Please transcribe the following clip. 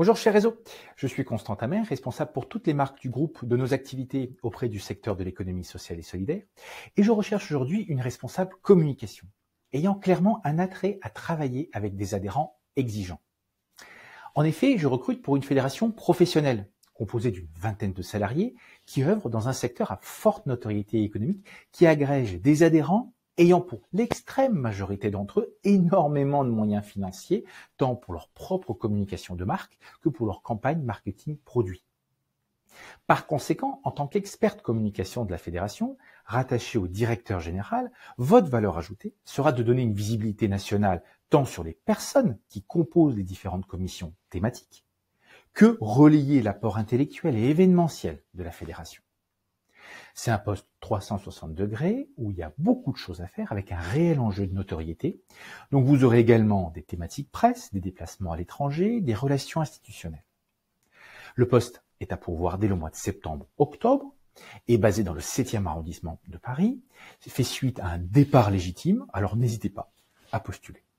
Bonjour chers réseau, je suis Constant Amer, responsable pour toutes les marques du groupe de nos activités auprès du secteur de l'économie sociale et solidaire, et je recherche aujourd'hui une responsable communication, ayant clairement un attrait à travailler avec des adhérents exigeants. En effet, je recrute pour une fédération professionnelle, composée d'une vingtaine de salariés, qui œuvre dans un secteur à forte notoriété économique, qui agrège des adhérents ayant pour l'extrême majorité d'entre eux énormément de moyens financiers, tant pour leur propre communication de marque que pour leur campagne marketing produit. Par conséquent, en tant qu'experte communication de la fédération, rattachée au directeur général, votre valeur ajoutée sera de donner une visibilité nationale tant sur les personnes qui composent les différentes commissions thématiques que relier l'apport intellectuel et événementiel de la fédération. C'est un poste 360 degrés, où il y a beaucoup de choses à faire, avec un réel enjeu de notoriété. Donc vous aurez également des thématiques presse, des déplacements à l'étranger, des relations institutionnelles. Le poste est à pourvoir dès le mois de septembre-octobre, est basé dans le 7e arrondissement de Paris, fait suite à un départ légitime, alors n'hésitez pas à postuler.